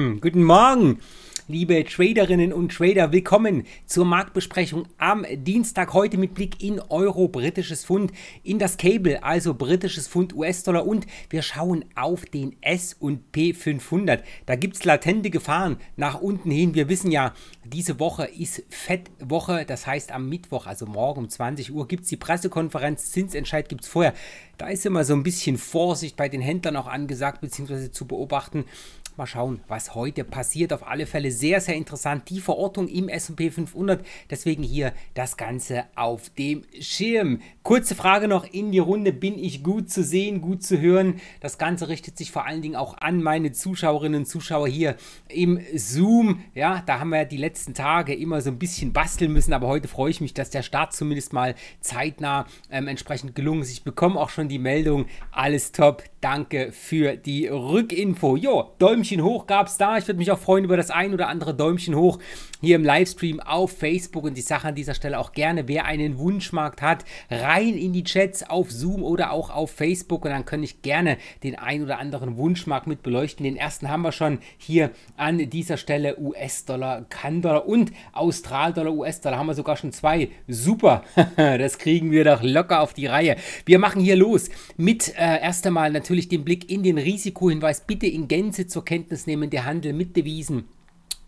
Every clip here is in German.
Hm, guten Morgen liebe Traderinnen und Trader, willkommen zur Marktbesprechung am Dienstag heute mit Blick in Euro, britisches Pfund, in das Cable, also britisches Pfund, US-Dollar und wir schauen auf den S&P 500. Da gibt es latente Gefahren nach unten hin. Wir wissen ja, diese Woche ist Fettwoche, das heißt am Mittwoch, also morgen um 20 Uhr gibt es die Pressekonferenz, Zinsentscheid gibt es vorher. Da ist immer so ein bisschen Vorsicht bei den Händlern auch angesagt, beziehungsweise zu beobachten. Mal schauen, was heute passiert. Auf alle Fälle sehr, sehr interessant, die Verortung im S&P 500. Deswegen hier das Ganze auf dem Schirm. Kurze Frage noch in die Runde. Bin ich gut zu sehen, gut zu hören? Das Ganze richtet sich vor allen Dingen auch an meine Zuschauerinnen und Zuschauer hier im Zoom. Ja, da haben wir die letzten Tage immer so ein bisschen basteln müssen, aber heute freue ich mich, dass der Start zumindest mal zeitnah ähm, entsprechend gelungen ist. Ich bekomme auch schon die Meldung. Alles top. Danke für die Rückinfo. Jo, Däumchen hoch gab es da. Ich würde mich auch freuen über das ein oder oder andere Däumchen hoch hier im Livestream auf Facebook und die Sache an dieser Stelle auch gerne, wer einen Wunschmarkt hat, rein in die Chats auf Zoom oder auch auf Facebook und dann kann ich gerne den ein oder anderen Wunschmarkt mit beleuchten. Den ersten haben wir schon hier an dieser Stelle US-Dollar, Kan-Dollar und Austral-Dollar, US-Dollar haben wir sogar schon zwei. Super, das kriegen wir doch locker auf die Reihe. Wir machen hier los mit äh, erst einmal natürlich den Blick in den Risikohinweis. Bitte in Gänze zur Kenntnis nehmen, der Handel mit Devisen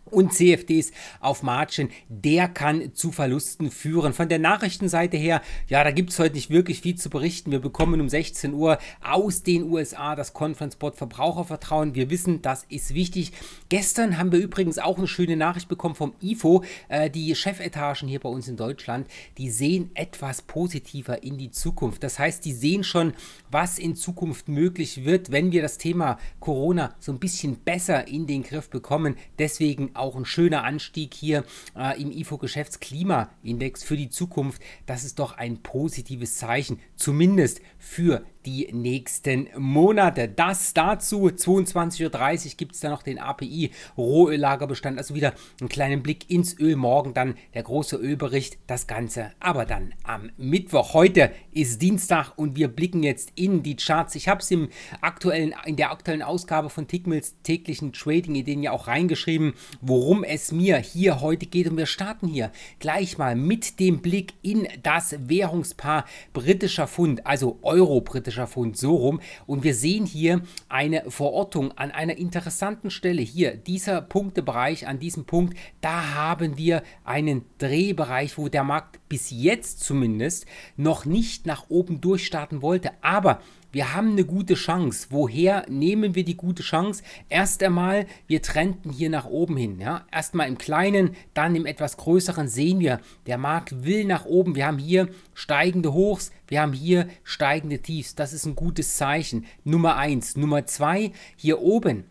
und CFDs auf Margin, der kann zu Verlusten führen. Von der Nachrichtenseite her, ja, da gibt es heute nicht wirklich viel zu berichten. Wir bekommen um 16 Uhr aus den USA das Conference Board Verbrauchervertrauen. Wir wissen, das ist wichtig. Gestern haben wir übrigens auch eine schöne Nachricht bekommen vom IFO. Äh, die Chefetagen hier bei uns in Deutschland, die sehen etwas positiver in die Zukunft. Das heißt, die sehen schon, was in Zukunft möglich wird, wenn wir das Thema Corona so ein bisschen besser in den Griff bekommen. Deswegen auch ein schöner Anstieg hier äh, im IFO-Geschäftsklimaindex für die Zukunft. Das ist doch ein positives Zeichen, zumindest für die nächsten Monate. Das dazu, 22.30 Uhr gibt es dann noch den API Rohöllagerbestand, also wieder einen kleinen Blick ins Öl. Morgen dann der große Ölbericht, das Ganze aber dann am Mittwoch. Heute ist Dienstag und wir blicken jetzt in die Charts. Ich habe es in der aktuellen Ausgabe von Tickmills täglichen Trading-Ideen ja auch reingeschrieben, worum es mir hier heute geht. Und wir starten hier gleich mal mit dem Blick in das Währungspaar britischer Pfund, also Euro-britischer gigantischer Fund, so rum. Und wir sehen hier eine Verortung an einer interessanten Stelle. Hier, dieser Punktebereich, an diesem Punkt, da haben wir einen Drehbereich, wo der Markt bis jetzt zumindest noch nicht nach oben durchstarten wollte. Aber wir haben eine gute Chance. Woher nehmen wir die gute Chance? Erst einmal, wir trennten hier nach oben hin. Ja? Erstmal im Kleinen, dann im etwas Größeren sehen wir, der Markt will nach oben. Wir haben hier steigende Hochs, wir haben hier steigende Tiefs. Das ist ein gutes Zeichen. Nummer eins, Nummer zwei hier oben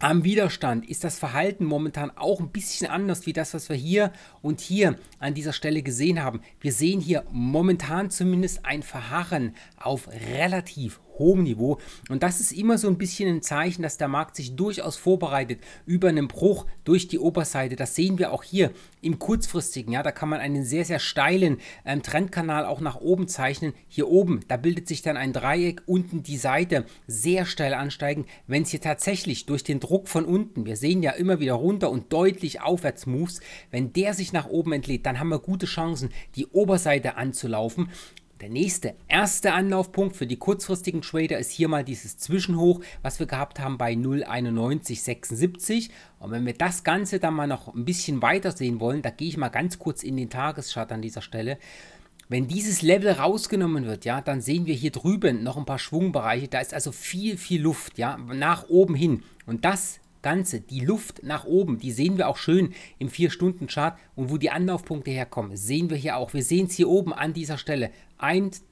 am Widerstand ist das Verhalten momentan auch ein bisschen anders wie das, was wir hier und hier an dieser Stelle gesehen haben. Wir sehen hier momentan zumindest ein Verharren auf relativ hohem Niveau. Und das ist immer so ein bisschen ein Zeichen, dass der Markt sich durchaus vorbereitet über einen Bruch durch die Oberseite. Das sehen wir auch hier im kurzfristigen. Ja, da kann man einen sehr, sehr steilen ähm, Trendkanal auch nach oben zeichnen. Hier oben, da bildet sich dann ein Dreieck, unten die Seite sehr steil ansteigen. Wenn es hier tatsächlich durch den Druck von unten, wir sehen ja immer wieder runter und deutlich aufwärts Moves, wenn der sich nach oben entlädt, dann haben wir gute Chancen, die Oberseite anzulaufen. Der nächste erste Anlaufpunkt für die kurzfristigen Trader ist hier mal dieses Zwischenhoch, was wir gehabt haben bei 0,9176. Und wenn wir das Ganze dann mal noch ein bisschen weiter sehen wollen, da gehe ich mal ganz kurz in den Tageschart an dieser Stelle. Wenn dieses Level rausgenommen wird, ja, dann sehen wir hier drüben noch ein paar Schwungbereiche. Da ist also viel, viel Luft, ja, nach oben hin. Und das Ganze, die Luft nach oben, die sehen wir auch schön im 4-Stunden-Chart und wo die Anlaufpunkte herkommen, sehen wir hier auch. Wir sehen es hier oben an dieser Stelle. 1,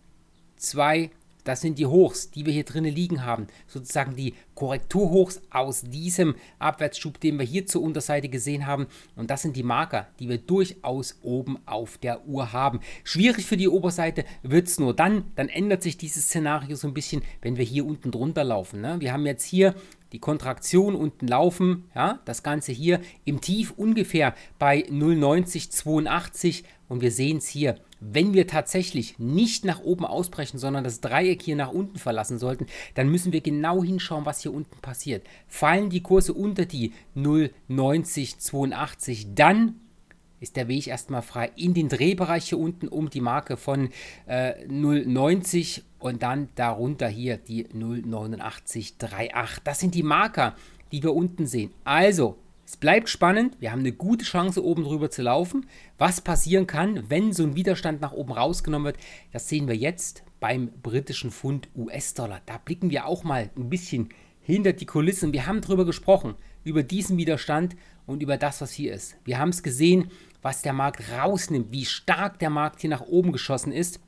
2, das sind die Hochs, die wir hier drinnen liegen haben. Sozusagen die Korrekturhochs aus diesem Abwärtsschub, den wir hier zur Unterseite gesehen haben. Und das sind die Marker, die wir durchaus oben auf der Uhr haben. Schwierig für die Oberseite wird es nur dann. Dann ändert sich dieses Szenario so ein bisschen, wenn wir hier unten drunter laufen. Ne? Wir haben jetzt hier die Kontraktion unten laufen, ja, das Ganze hier im Tief ungefähr bei 0,9082 und wir sehen es hier, wenn wir tatsächlich nicht nach oben ausbrechen, sondern das Dreieck hier nach unten verlassen sollten, dann müssen wir genau hinschauen, was hier unten passiert. Fallen die Kurse unter die 0,9082, dann ist der Weg erstmal frei in den Drehbereich hier unten um die Marke von äh, 0,90 und dann darunter hier die 08938. Das sind die Marker, die wir unten sehen. Also, es bleibt spannend. Wir haben eine gute Chance, oben drüber zu laufen. Was passieren kann, wenn so ein Widerstand nach oben rausgenommen wird, das sehen wir jetzt beim britischen Pfund US-Dollar. Da blicken wir auch mal ein bisschen hinter die Kulissen. Wir haben darüber gesprochen, über diesen Widerstand und über das, was hier ist. Wir haben es gesehen, was der Markt rausnimmt, wie stark der Markt hier nach oben geschossen ist.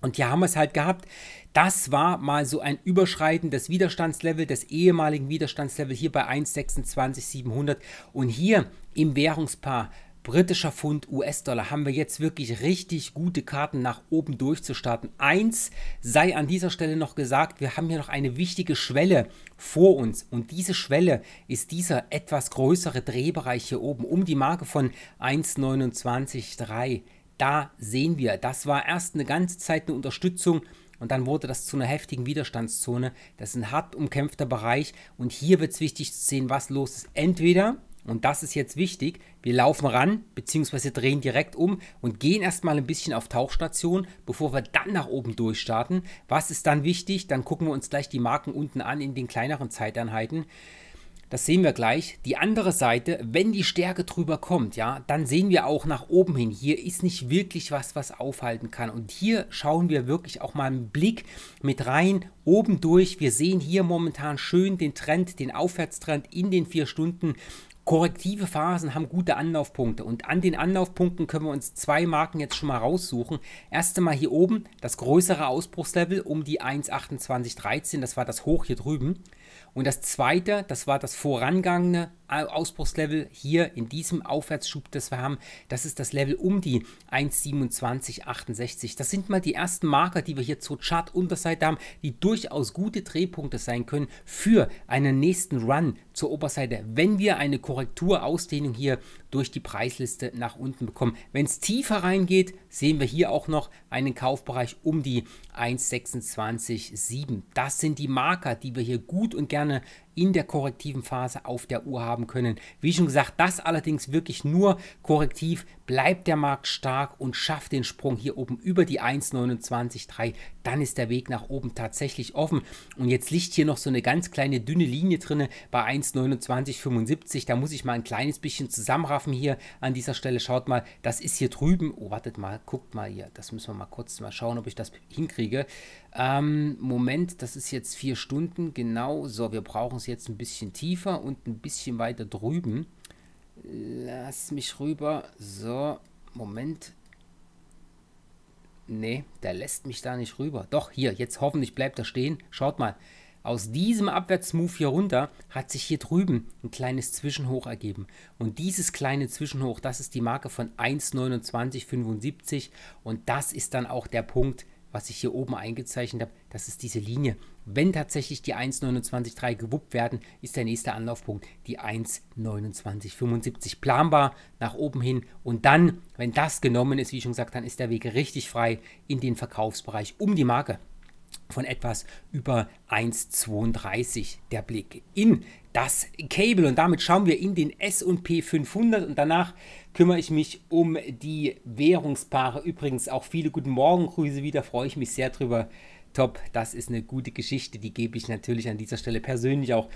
Und hier haben wir es halt gehabt. Das war mal so ein Überschreiten des Widerstandslevel, des ehemaligen Widerstandslevel hier bei 1,26700. Und hier im Währungspaar britischer Pfund, US-Dollar haben wir jetzt wirklich richtig gute Karten nach oben durchzustarten. Eins sei an dieser Stelle noch gesagt, wir haben hier noch eine wichtige Schwelle vor uns und diese Schwelle ist dieser etwas größere Drehbereich hier oben um die Marke von 1,293 da sehen wir, das war erst eine ganze Zeit eine Unterstützung und dann wurde das zu einer heftigen Widerstandszone. Das ist ein hart umkämpfter Bereich und hier wird es wichtig zu sehen, was los ist. Entweder, und das ist jetzt wichtig, wir laufen ran bzw. drehen direkt um und gehen erstmal ein bisschen auf Tauchstation, bevor wir dann nach oben durchstarten. Was ist dann wichtig? Dann gucken wir uns gleich die Marken unten an in den kleineren Zeiteinheiten das sehen wir gleich, die andere Seite, wenn die Stärke drüber kommt, ja, dann sehen wir auch nach oben hin. Hier ist nicht wirklich was, was aufhalten kann. Und hier schauen wir wirklich auch mal einen Blick mit rein, oben durch. Wir sehen hier momentan schön den Trend, den Aufwärtstrend in den vier Stunden. Korrektive Phasen haben gute Anlaufpunkte und an den Anlaufpunkten können wir uns zwei Marken jetzt schon mal raussuchen. Erst einmal hier oben das größere Ausbruchslevel um die 1,2813, das war das Hoch hier drüben. Und das zweite, das war das vorangegangene Ausbruchslevel hier in diesem Aufwärtsschub, das wir haben, das ist das Level um die 1,2768. Das sind mal die ersten Marker, die wir hier zur Chart-Unterseite haben, die durchaus gute Drehpunkte sein können für einen nächsten Run zur Oberseite, wenn wir eine Korrekturausdehnung hier durch die Preisliste nach unten bekommen. Wenn es tiefer reingeht, sehen wir hier auch noch einen Kaufbereich um die 1,26,7. Das sind die Marker, die wir hier gut und gerne in der korrektiven Phase auf der Uhr haben können. Wie schon gesagt, das allerdings wirklich nur korrektiv. Bleibt der Markt stark und schafft den Sprung hier oben über die 1,29,3, dann ist der Weg nach oben tatsächlich offen. Und jetzt liegt hier noch so eine ganz kleine dünne Linie drinne bei 1,29,75. Da muss ich mal ein kleines bisschen zusammenraffen hier an dieser Stelle. Schaut mal, das ist hier drüben. Oh, wartet mal, guckt mal hier. Das müssen wir mal kurz mal schauen, ob ich das hinkriege. Ähm, Moment, das ist jetzt vier Stunden. Genau, so, wir brauchen es jetzt ein bisschen tiefer und ein bisschen weiter drüben. Lass mich rüber. So, Moment. Nee, der lässt mich da nicht rüber. Doch, hier, jetzt hoffentlich bleibt er stehen. Schaut mal, aus diesem Abwärtsmove hier runter hat sich hier drüben ein kleines Zwischenhoch ergeben. Und dieses kleine Zwischenhoch, das ist die Marke von 1,2975 und das ist dann auch der Punkt, was ich hier oben eingezeichnet habe, das ist diese Linie. Wenn tatsächlich die 1,29,3 gewuppt werden, ist der nächste Anlaufpunkt die 1,29,75 planbar nach oben hin. Und dann, wenn das genommen ist, wie schon gesagt, dann ist der Weg richtig frei in den Verkaufsbereich um die Marke von etwas über 1,32 der Blick in das Cable. Und damit schauen wir in den S&P 500 und danach kümmere ich mich um die Währungspaare. Übrigens auch viele guten Morgengrüße wieder, freue ich mich sehr drüber. Top, das ist eine gute Geschichte, die gebe ich natürlich an dieser Stelle persönlich auch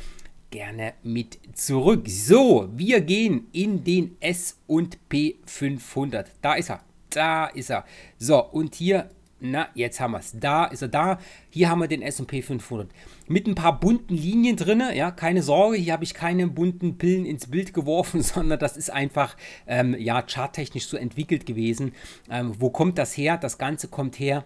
gerne mit zurück. So, wir gehen in den S&P 500. Da ist er, da ist er. So, und hier na, jetzt haben wir es. Da ist er da. Hier haben wir den S&P 500. Mit ein paar bunten Linien drin. Ja, keine Sorge, hier habe ich keine bunten Pillen ins Bild geworfen, sondern das ist einfach, ähm, ja, charttechnisch so entwickelt gewesen. Ähm, wo kommt das her? Das Ganze kommt her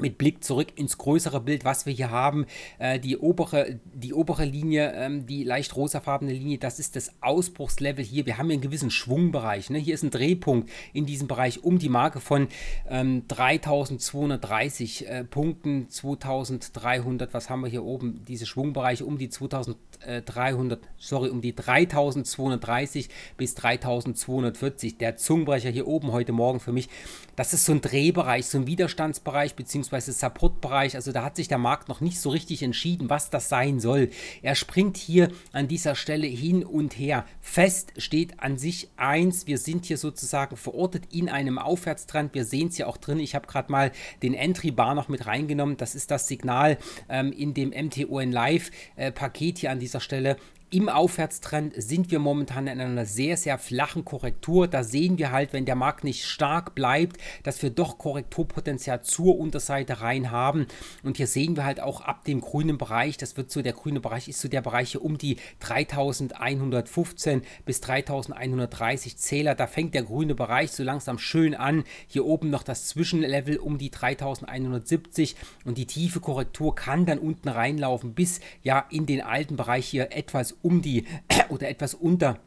mit Blick zurück ins größere Bild, was wir hier haben, äh, die, obere, die obere Linie, ähm, die leicht rosafarbene Linie, das ist das Ausbruchslevel hier. Wir haben hier einen gewissen Schwungbereich. Ne? Hier ist ein Drehpunkt in diesem Bereich um die Marke von ähm, 3230 äh, Punkten, 2300, was haben wir hier oben? Diese Schwungbereiche um die 2300, sorry, um die 3230 bis 3240. Der Zungenbrecher hier oben heute Morgen für mich das ist so ein Drehbereich, so ein Widerstandsbereich bzw. Supportbereich. Also da hat sich der Markt noch nicht so richtig entschieden, was das sein soll. Er springt hier an dieser Stelle hin und her. Fest steht an sich eins. Wir sind hier sozusagen verortet in einem Aufwärtstrend. Wir sehen es ja auch drin. Ich habe gerade mal den Entry Bar noch mit reingenommen. Das ist das Signal ähm, in dem MTON Live äh, Paket hier an dieser Stelle im Aufwärtstrend sind wir momentan in einer sehr, sehr flachen Korrektur. Da sehen wir halt, wenn der Markt nicht stark bleibt, dass wir doch Korrekturpotenzial zur Unterseite rein haben. Und hier sehen wir halt auch ab dem grünen Bereich, das wird so, der grüne Bereich ist so der Bereich hier um die 3115 bis 3130 Zähler. Da fängt der grüne Bereich so langsam schön an. Hier oben noch das Zwischenlevel um die 3170 und die tiefe Korrektur kann dann unten reinlaufen bis ja in den alten Bereich hier etwas um die oder etwas unter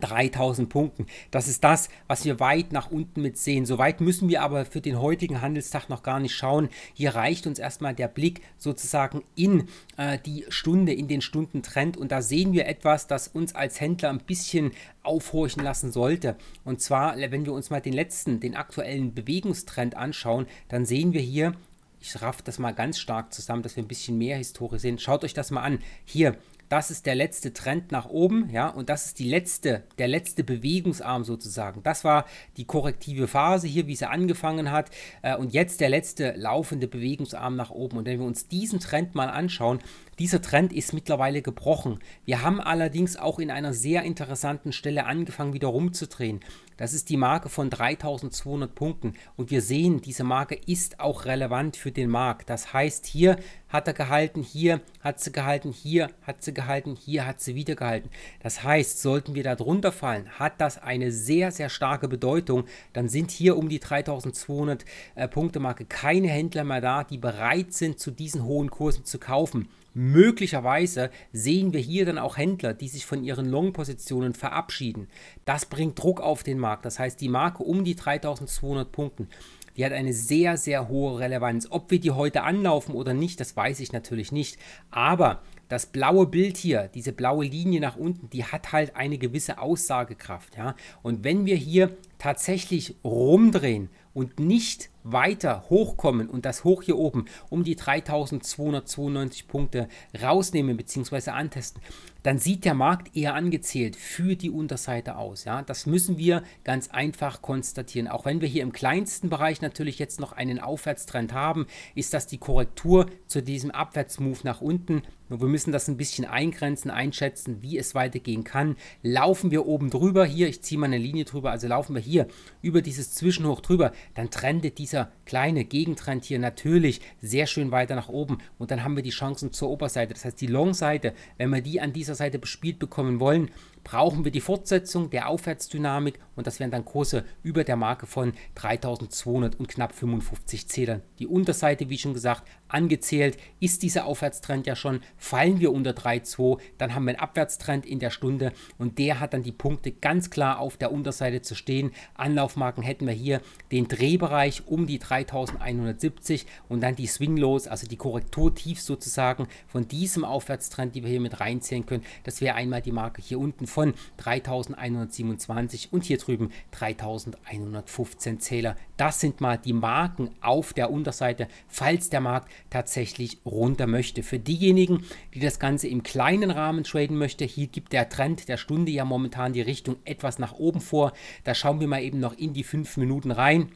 3000 Punkten. Das ist das, was wir weit nach unten mit sehen. Soweit müssen wir aber für den heutigen Handelstag noch gar nicht schauen. Hier reicht uns erstmal der Blick sozusagen in äh, die Stunde, in den Stundentrend. Und da sehen wir etwas, das uns als Händler ein bisschen aufhorchen lassen sollte. Und zwar, wenn wir uns mal den letzten, den aktuellen Bewegungstrend anschauen, dann sehen wir hier, ich raff das mal ganz stark zusammen, dass wir ein bisschen mehr Historie sehen. Schaut euch das mal an. Hier das ist der letzte Trend nach oben, ja, und das ist die letzte, der letzte Bewegungsarm sozusagen. Das war die korrektive Phase hier, wie sie angefangen hat, äh, und jetzt der letzte laufende Bewegungsarm nach oben. Und wenn wir uns diesen Trend mal anschauen, dieser Trend ist mittlerweile gebrochen. Wir haben allerdings auch in einer sehr interessanten Stelle angefangen, wieder rumzudrehen. Das ist die Marke von 3200 Punkten. Und wir sehen, diese Marke ist auch relevant für den Markt. Das heißt, hier hat er gehalten, hier hat sie gehalten, hier hat sie gehalten, hier hat sie wieder gehalten. Das heißt, sollten wir da drunter fallen, hat das eine sehr, sehr starke Bedeutung. Dann sind hier um die 3200 äh, Punkte Marke keine Händler mehr da, die bereit sind, zu diesen hohen Kursen zu kaufen. Möglicherweise sehen wir hier dann auch Händler, die sich von ihren Long-Positionen verabschieden. Das bringt Druck auf den Markt. Das heißt, die Marke um die 3200 Punkten, die hat eine sehr, sehr hohe Relevanz. Ob wir die heute anlaufen oder nicht, das weiß ich natürlich nicht. Aber das blaue Bild hier, diese blaue Linie nach unten, die hat halt eine gewisse Aussagekraft. Ja? Und wenn wir hier tatsächlich rumdrehen, und nicht weiter hochkommen und das hoch hier oben um die 3292 Punkte rausnehmen bzw. antesten, dann sieht der Markt eher angezählt für die Unterseite aus. Ja? Das müssen wir ganz einfach konstatieren. Auch wenn wir hier im kleinsten Bereich natürlich jetzt noch einen Aufwärtstrend haben, ist das die Korrektur zu diesem Abwärtsmove nach unten nur wir müssen das ein bisschen eingrenzen, einschätzen, wie es weitergehen kann. Laufen wir oben drüber, hier, ich ziehe mal eine Linie drüber, also laufen wir hier über dieses Zwischenhoch drüber, dann trendet dieser kleine Gegentrend hier natürlich sehr schön weiter nach oben und dann haben wir die Chancen zur Oberseite. Das heißt, die Long-Seite, wenn wir die an dieser Seite bespielt bekommen wollen, brauchen wir die Fortsetzung der Aufwärtsdynamik und das wären dann Kurse über der Marke von 3200 und knapp 55 Zählern. Die Unterseite, wie schon gesagt, angezählt ist dieser Aufwärtstrend ja schon. Fallen wir unter 3,2, dann haben wir einen Abwärtstrend in der Stunde und der hat dann die Punkte ganz klar auf der Unterseite zu stehen. Anlaufmarken hätten wir hier den Drehbereich um die 3170 und dann die Swinglows, also die Korrekturtief sozusagen von diesem Aufwärtstrend, die wir hier mit reinzählen können. Das wäre einmal die Marke hier unten von 3127 und hier drüben 3115 Zähler. Das sind mal die Marken auf der Unterseite, falls der Markt tatsächlich runter möchte. Für diejenigen, die das Ganze im kleinen Rahmen traden möchte, hier gibt der Trend der Stunde ja momentan die Richtung etwas nach oben vor. Da schauen wir mal eben noch in die 5 Minuten rein.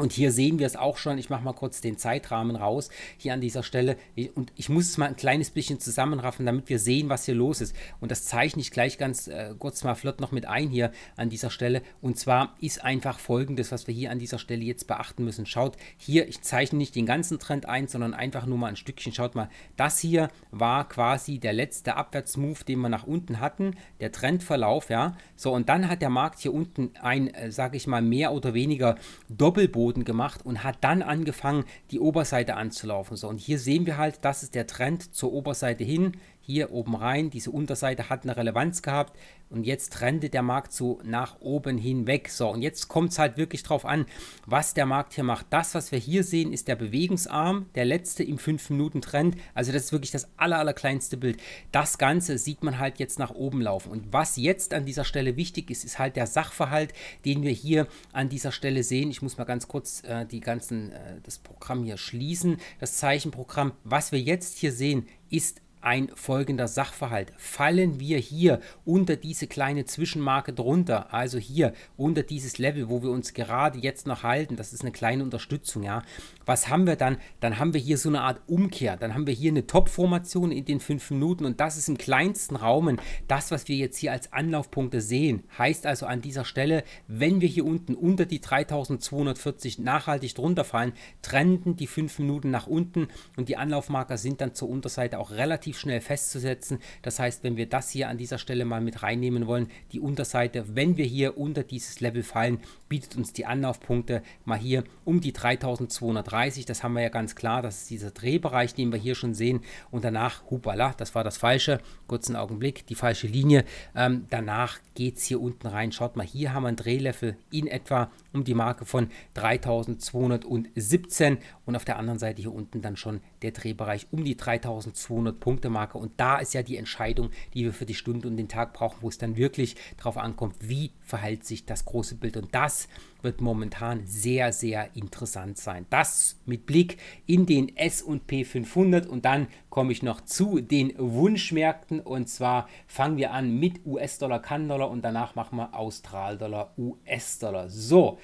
Und hier sehen wir es auch schon, ich mache mal kurz den Zeitrahmen raus, hier an dieser Stelle. Und ich muss es mal ein kleines bisschen zusammenraffen, damit wir sehen, was hier los ist. Und das zeichne ich gleich ganz äh, kurz mal flott noch mit ein hier an dieser Stelle. Und zwar ist einfach folgendes, was wir hier an dieser Stelle jetzt beachten müssen. Schaut hier, ich zeichne nicht den ganzen Trend ein, sondern einfach nur mal ein Stückchen. Schaut mal, das hier war quasi der letzte Abwärtsmove, den wir nach unten hatten, der Trendverlauf, ja. So, und dann hat der Markt hier unten ein, äh, sage ich mal, mehr oder weniger Doppelboden Boden gemacht und hat dann angefangen, die Oberseite anzulaufen. So, und hier sehen wir halt, das ist der Trend zur Oberseite hin hier oben rein. Diese Unterseite hat eine Relevanz gehabt und jetzt trendet der Markt so nach oben hinweg. So, und jetzt kommt es halt wirklich drauf an, was der Markt hier macht. Das, was wir hier sehen, ist der Bewegungsarm, der letzte im 5-Minuten-Trend. Also das ist wirklich das aller, aller kleinste Bild. Das Ganze sieht man halt jetzt nach oben laufen. Und was jetzt an dieser Stelle wichtig ist, ist halt der Sachverhalt, den wir hier an dieser Stelle sehen. Ich muss mal ganz kurz äh, die ganzen, äh, das Programm hier schließen, das Zeichenprogramm. Was wir jetzt hier sehen, ist ein folgender Sachverhalt. Fallen wir hier unter diese kleine Zwischenmarke drunter, also hier unter dieses Level, wo wir uns gerade jetzt noch halten, das ist eine kleine Unterstützung, ja. Was haben wir dann? Dann haben wir hier so eine Art Umkehr, dann haben wir hier eine Top-Formation in den fünf Minuten und das ist im kleinsten Raumen das, was wir jetzt hier als Anlaufpunkte sehen. Heißt also an dieser Stelle, wenn wir hier unten unter die 3240 nachhaltig drunter fallen, trenden die fünf Minuten nach unten und die Anlaufmarker sind dann zur Unterseite auch relativ relativ schnell festzusetzen. Das heißt, wenn wir das hier an dieser Stelle mal mit reinnehmen wollen, die Unterseite, wenn wir hier unter dieses Level fallen, bietet uns die Anlaufpunkte mal hier um die 3230. Das haben wir ja ganz klar, das ist dieser Drehbereich, den wir hier schon sehen. Und danach, hupala, das war das Falsche, kurzen Augenblick, die falsche Linie. Ähm, danach geht es hier unten rein. Schaut mal, hier haben wir ein Drehlevel in etwa um die Marke von 3217 und auf der anderen Seite hier unten dann schon der Drehbereich um die 3200 Punkte Marke und da ist ja die Entscheidung, die wir für die Stunde und den Tag brauchen, wo es dann wirklich darauf ankommt, wie verhält sich das große Bild und das wird momentan sehr, sehr interessant sein. Das mit Blick in den SP 500 und dann komme ich noch zu den Wunschmärkten und zwar fangen wir an mit US-Dollar, Kann-Dollar und danach machen wir Austral-Dollar, US-Dollar. So,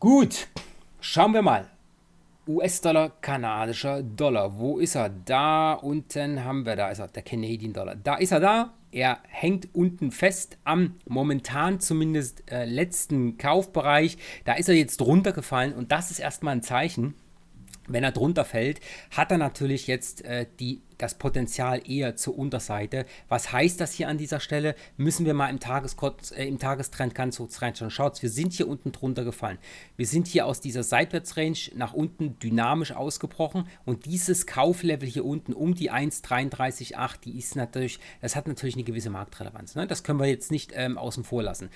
gut, schauen wir mal. US-Dollar, kanadischer Dollar. Wo ist er? Da unten haben wir, da ist er, der Canadian Dollar. Da ist er da, er hängt unten fest am momentan zumindest äh, letzten Kaufbereich. Da ist er jetzt drunter gefallen und das ist erstmal ein Zeichen. Wenn er drunter fällt, hat er natürlich jetzt äh, die das Potenzial eher zur Unterseite. Was heißt das hier an dieser Stelle? Müssen wir mal im, Tageskot, äh, im Tagestrend ganz kurz reinschauen. Schaut, wir sind hier unten drunter gefallen. Wir sind hier aus dieser Seitwärtsrange nach unten dynamisch ausgebrochen und dieses Kauflevel hier unten um die 1,338, die ist natürlich, das hat natürlich eine gewisse Marktrelevanz. Ne? Das können wir jetzt nicht ähm, außen vor lassen.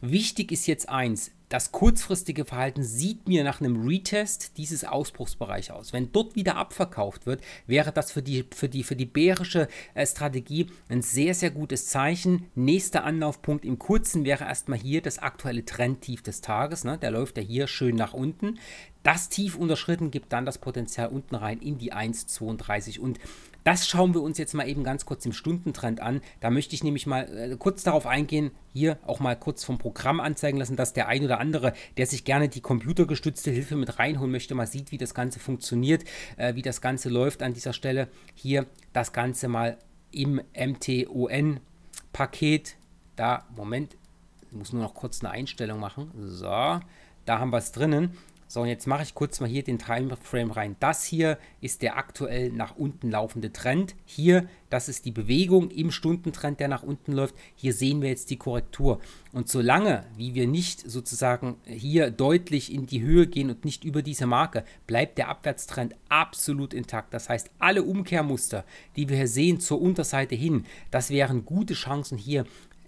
Wichtig ist jetzt eins, das kurzfristige Verhalten sieht mir nach einem Retest dieses Ausbruchsbereich aus. Wenn dort wieder abverkauft wird, wäre das für die, für die, für die bärische äh, Strategie ein sehr, sehr gutes Zeichen. Nächster Anlaufpunkt im kurzen wäre erstmal hier das aktuelle Trendtief des Tages. Ne? Der läuft ja hier schön nach unten. Das tief unterschritten gibt dann das Potenzial unten rein in die 1,32 und das schauen wir uns jetzt mal eben ganz kurz im Stundentrend an. Da möchte ich nämlich mal äh, kurz darauf eingehen, hier auch mal kurz vom Programm anzeigen lassen, dass der ein oder andere, der sich gerne die computergestützte Hilfe mit reinholen möchte, mal sieht, wie das Ganze funktioniert, äh, wie das Ganze läuft an dieser Stelle. Hier das Ganze mal im MTON-Paket. Da, Moment, ich muss nur noch kurz eine Einstellung machen. So, da haben wir es drinnen. So, und jetzt mache ich kurz mal hier den Timeframe rein. Das hier ist der aktuell nach unten laufende Trend. Hier, das ist die Bewegung im Stundentrend, der nach unten läuft. Hier sehen wir jetzt die Korrektur. Und solange, wie wir nicht sozusagen hier deutlich in die Höhe gehen und nicht über diese Marke, bleibt der Abwärtstrend absolut intakt. Das heißt, alle Umkehrmuster, die wir hier sehen zur Unterseite hin, das wären gute Chancen hier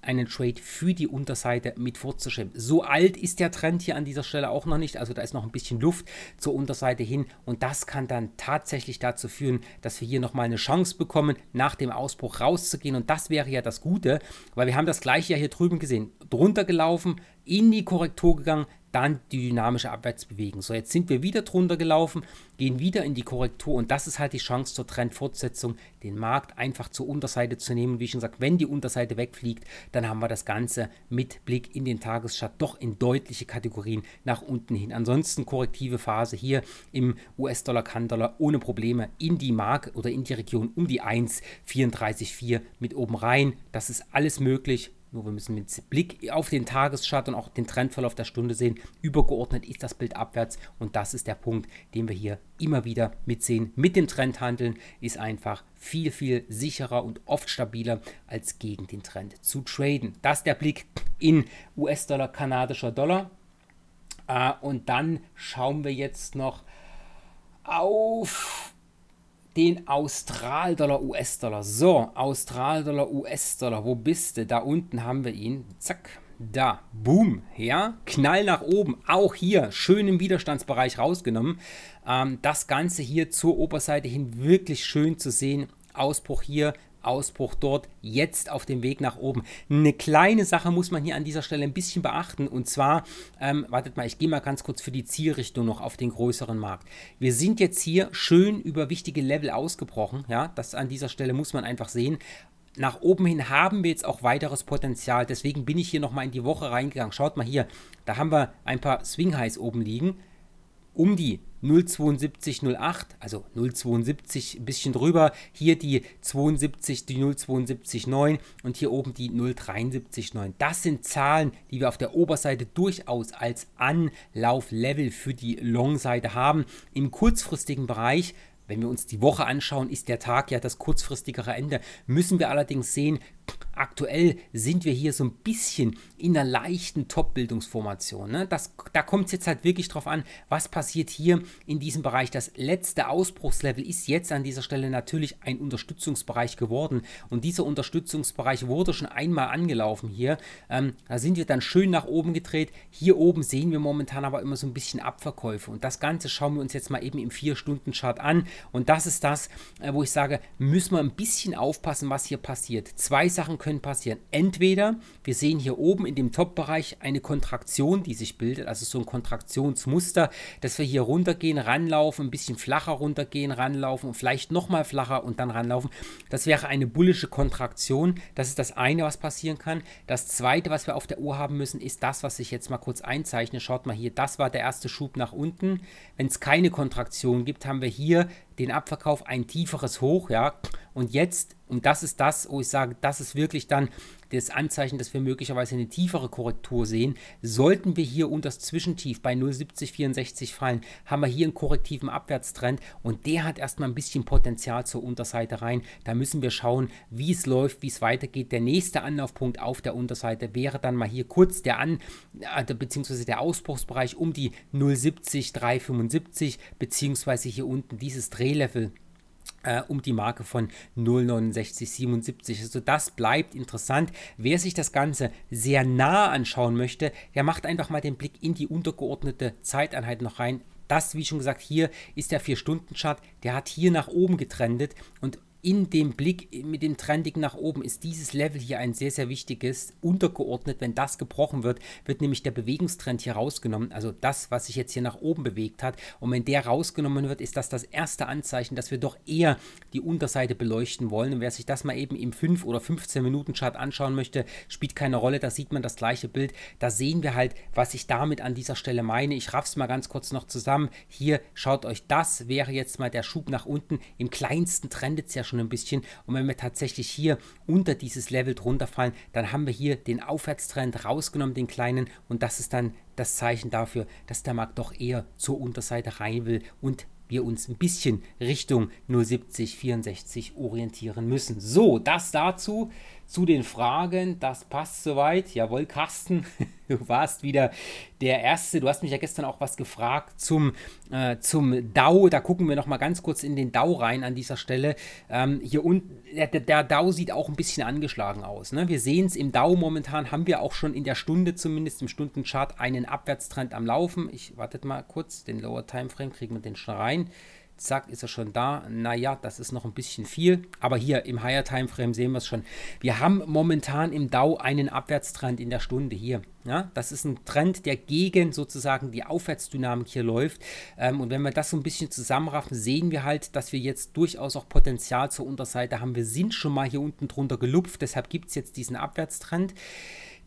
einen Trade für die Unterseite mit vorzuschieben. So alt ist der Trend hier an dieser Stelle auch noch nicht, also da ist noch ein bisschen Luft zur Unterseite hin und das kann dann tatsächlich dazu führen, dass wir hier nochmal eine Chance bekommen, nach dem Ausbruch rauszugehen und das wäre ja das Gute, weil wir haben das gleiche ja hier drüben gesehen drunter gelaufen, in die Korrektur gegangen, dann die dynamische Abwärtsbewegung. So, jetzt sind wir wieder drunter gelaufen, gehen wieder in die Korrektur und das ist halt die Chance zur Trendfortsetzung, den Markt einfach zur Unterseite zu nehmen. Wie schon gesagt, wenn die Unterseite wegfliegt, dann haben wir das Ganze mit Blick in den Tageschart doch in deutliche Kategorien nach unten hin. Ansonsten korrektive Phase hier im US-Dollar, Kandler ohne Probleme in die Mark oder in die Region um die 1,344 mit oben rein. Das ist alles möglich nur wir müssen mit Blick auf den Tageschart und auch den Trendverlauf der Stunde sehen. Übergeordnet ist das Bild abwärts und das ist der Punkt, den wir hier immer wieder mitsehen. Mit dem Trend handeln ist einfach viel, viel sicherer und oft stabiler als gegen den Trend zu traden. Das ist der Blick in US-Dollar, kanadischer Dollar. Ah, und dann schauen wir jetzt noch auf den Australdollar US-Dollar. So, Australdollar US-Dollar, wo bist du? Da unten haben wir ihn. Zack. Da, boom, ja, Knall nach oben, auch hier schön im Widerstandsbereich rausgenommen. Ähm, das Ganze hier zur Oberseite hin wirklich schön zu sehen. Ausbruch hier, Ausbruch dort jetzt auf dem Weg nach oben. Eine kleine Sache muss man hier an dieser Stelle ein bisschen beachten und zwar, ähm, wartet mal, ich gehe mal ganz kurz für die Zielrichtung noch auf den größeren Markt. Wir sind jetzt hier schön über wichtige Level ausgebrochen, ja, das an dieser Stelle muss man einfach sehen nach oben hin haben wir jetzt auch weiteres Potenzial. Deswegen bin ich hier nochmal in die Woche reingegangen. Schaut mal hier, da haben wir ein paar Swing Highs oben liegen. Um die 07208, also 072 ein bisschen drüber, hier die 72, die 0729 und hier oben die 0739. Das sind Zahlen, die wir auf der Oberseite durchaus als Anlauflevel für die Long-Seite haben. Im kurzfristigen Bereich wenn wir uns die Woche anschauen, ist der Tag ja das kurzfristigere Ende. Müssen wir allerdings sehen, aktuell sind wir hier so ein bisschen in einer leichten Top-Bildungsformation. Ne? da kommt es jetzt halt wirklich drauf an, was passiert hier in diesem Bereich. Das letzte Ausbruchslevel ist jetzt an dieser Stelle natürlich ein Unterstützungsbereich geworden. Und dieser Unterstützungsbereich wurde schon einmal angelaufen hier. Ähm, da sind wir dann schön nach oben gedreht. Hier oben sehen wir momentan aber immer so ein bisschen Abverkäufe. Und das Ganze schauen wir uns jetzt mal eben im 4-Stunden-Chart an. Und das ist das, äh, wo ich sage, müssen wir ein bisschen aufpassen, was hier passiert. Zwei Sachen können passieren. Entweder wir sehen hier oben in dem Top-Bereich eine Kontraktion, die sich bildet, also so ein Kontraktionsmuster, dass wir hier runtergehen, ranlaufen, ein bisschen flacher runtergehen, ranlaufen und vielleicht nochmal flacher und dann ranlaufen. Das wäre eine bullische Kontraktion. Das ist das eine, was passieren kann. Das zweite, was wir auf der Uhr haben müssen, ist das, was ich jetzt mal kurz einzeichne. Schaut mal hier, das war der erste Schub nach unten. Wenn es keine Kontraktion gibt, haben wir hier den Abverkauf ein tieferes Hoch, ja. Und jetzt, und das ist das, wo ich sage, das ist wirklich dann das Anzeichen, dass wir möglicherweise eine tiefere Korrektur sehen. Sollten wir hier unter das Zwischentief bei 0,7064 fallen, haben wir hier einen korrektiven Abwärtstrend und der hat erstmal ein bisschen Potenzial zur Unterseite rein. Da müssen wir schauen, wie es läuft, wie es weitergeht. Der nächste Anlaufpunkt auf der Unterseite wäre dann mal hier kurz der An- äh, bzw. der Ausbruchsbereich um die 0,70375 375 bzw. hier unten dieses Drehlevel äh, um die Marke von 06977. Also das bleibt interessant. Wer sich das Ganze sehr nah anschauen möchte, der macht einfach mal den Blick in die untergeordnete Zeiteinheit noch rein. Das, wie schon gesagt, hier ist der 4-Stunden-Chart. Der hat hier nach oben getrendet und in dem Blick mit dem Trending nach oben ist dieses Level hier ein sehr, sehr wichtiges, untergeordnet. Wenn das gebrochen wird, wird nämlich der Bewegungstrend hier rausgenommen, also das, was sich jetzt hier nach oben bewegt hat. Und wenn der rausgenommen wird, ist das das erste Anzeichen, dass wir doch eher die Unterseite beleuchten wollen. Und wer sich das mal eben im 5 oder 15 Minuten Chart anschauen möchte, spielt keine Rolle. Da sieht man das gleiche Bild. Da sehen wir halt, was ich damit an dieser Stelle meine. Ich raff's mal ganz kurz noch zusammen. Hier schaut euch das, wäre jetzt mal der Schub nach unten. Im kleinsten trendet es ja schon schon ein bisschen. Und wenn wir tatsächlich hier unter dieses Level drunter fallen, dann haben wir hier den Aufwärtstrend rausgenommen, den kleinen. Und das ist dann das Zeichen dafür, dass der Markt doch eher zur Unterseite rein will und wir uns ein bisschen Richtung 070, 64 orientieren müssen. So, das dazu zu den Fragen. Das passt soweit. Jawohl, Carsten, du warst wieder der Erste. Du hast mich ja gestern auch was gefragt zum, äh, zum DAO. Da gucken wir nochmal ganz kurz in den DAO rein an dieser Stelle. Ähm, hier unten, der, der DAO sieht auch ein bisschen angeschlagen aus. Ne? Wir sehen es im DAO momentan, haben wir auch schon in der Stunde zumindest im Stundenchart einen Abwärtstrend am Laufen. Ich wartet mal kurz, den Lower Timeframe kriegen wir den schon rein zack, ist er schon da. Naja, das ist noch ein bisschen viel. Aber hier im Higher Time Frame sehen wir es schon. Wir haben momentan im DAO einen Abwärtstrend in der Stunde hier. Ja, das ist ein Trend, der gegen sozusagen die Aufwärtsdynamik hier läuft. Ähm, und wenn wir das so ein bisschen zusammenraffen, sehen wir halt, dass wir jetzt durchaus auch Potenzial zur Unterseite haben. Wir sind schon mal hier unten drunter gelupft, deshalb gibt es jetzt diesen Abwärtstrend.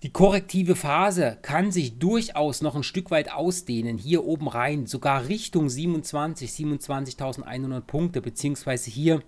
Die korrektive Phase kann sich durchaus noch ein Stück weit ausdehnen, hier oben rein, sogar Richtung 27, 27.100 Punkte, beziehungsweise hier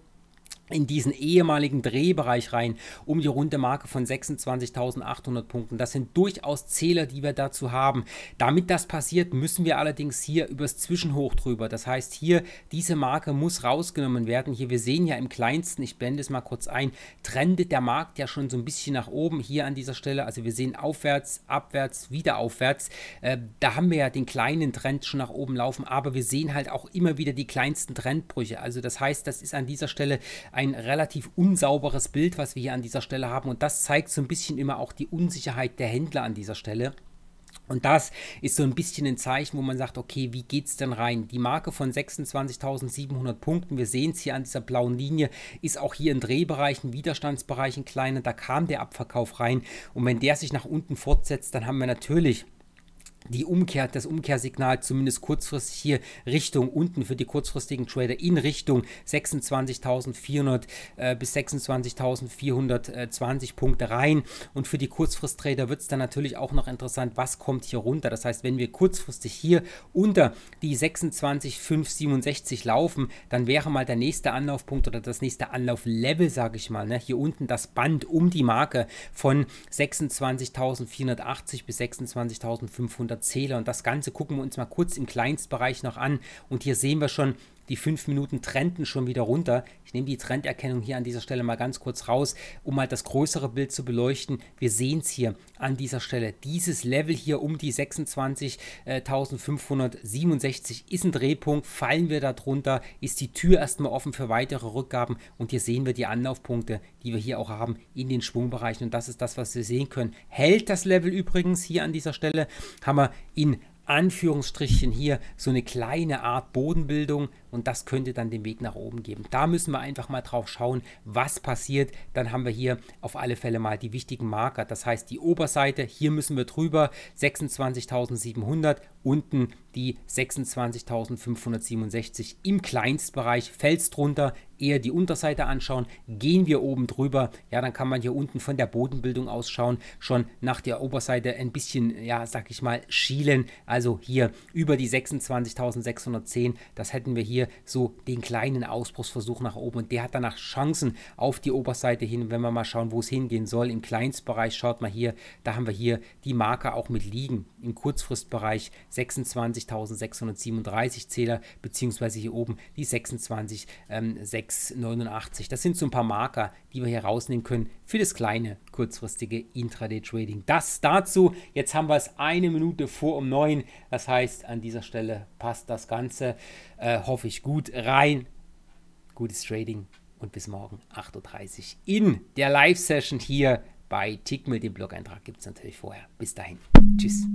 in diesen ehemaligen Drehbereich rein, um die runde Marke von 26.800 Punkten. Das sind durchaus Zähler, die wir dazu haben. Damit das passiert, müssen wir allerdings hier übers Zwischenhoch drüber. Das heißt, hier diese Marke muss rausgenommen werden. Hier, wir sehen ja im kleinsten, ich blende es mal kurz ein, trendet der Markt ja schon so ein bisschen nach oben hier an dieser Stelle. Also wir sehen aufwärts, abwärts, wieder aufwärts. Äh, da haben wir ja den kleinen Trend schon nach oben laufen, aber wir sehen halt auch immer wieder die kleinsten Trendbrüche. Also das heißt, das ist an dieser Stelle ein ein relativ unsauberes Bild, was wir hier an dieser Stelle haben. Und das zeigt so ein bisschen immer auch die Unsicherheit der Händler an dieser Stelle. Und das ist so ein bisschen ein Zeichen, wo man sagt, okay, wie geht es denn rein? Die Marke von 26.700 Punkten, wir sehen es hier an dieser blauen Linie, ist auch hier in Drehbereichen, Widerstandsbereichen kleiner, da kam der Abverkauf rein. Und wenn der sich nach unten fortsetzt, dann haben wir natürlich die Umkehr, das Umkehrsignal zumindest kurzfristig hier Richtung unten für die kurzfristigen Trader in Richtung 26.400 äh, bis 26.420 Punkte rein. Und für die Kurzfristtrader wird es dann natürlich auch noch interessant, was kommt hier runter. Das heißt, wenn wir kurzfristig hier unter die 26.567 laufen, dann wäre mal der nächste Anlaufpunkt oder das nächste Anlauflevel, sage ich mal, ne? hier unten das Band um die Marke von 26.480 bis 26.500. Zähler und das Ganze gucken wir uns mal kurz im Kleinstbereich noch an und hier sehen wir schon, die 5 Minuten trennten schon wieder runter. Ich nehme die Trenderkennung hier an dieser Stelle mal ganz kurz raus, um mal das größere Bild zu beleuchten. Wir sehen es hier an dieser Stelle. Dieses Level hier um die 26.567 ist ein Drehpunkt. Fallen wir da drunter, ist die Tür erstmal offen für weitere Rückgaben. Und hier sehen wir die Anlaufpunkte, die wir hier auch haben in den Schwungbereichen. Und das ist das, was wir sehen können. Hält das Level übrigens hier an dieser Stelle, haben wir in Anführungsstrichen hier so eine kleine Art Bodenbildung und das könnte dann den Weg nach oben geben. Da müssen wir einfach mal drauf schauen, was passiert. Dann haben wir hier auf alle Fälle mal die wichtigen Marker. Das heißt, die Oberseite, hier müssen wir drüber, 26.700, unten die 26.567 im Kleinstbereich. Fällt drunter, eher die Unterseite anschauen. Gehen wir oben drüber, ja, dann kann man hier unten von der Bodenbildung ausschauen, schon nach der Oberseite ein bisschen, ja, sag ich mal, schielen. Also hier über die 26.610, das hätten wir hier so den kleinen Ausbruchsversuch nach oben und der hat danach Chancen auf die Oberseite hin. Wenn wir mal schauen, wo es hingehen soll, im Kleinstbereich, schaut mal hier, da haben wir hier die Marke auch mit liegen. Im Kurzfristbereich 26 26.637 Zähler, beziehungsweise hier oben die 26.689. Ähm, das sind so ein paar Marker, die wir hier rausnehmen können für das kleine kurzfristige Intraday-Trading. Das dazu. Jetzt haben wir es eine Minute vor um neun. Das heißt, an dieser Stelle passt das Ganze, äh, hoffe ich, gut rein. Gutes Trading und bis morgen 8.30 Uhr in der Live-Session hier bei Tick mit dem Blog-Eintrag gibt es natürlich vorher. Bis dahin. Tschüss.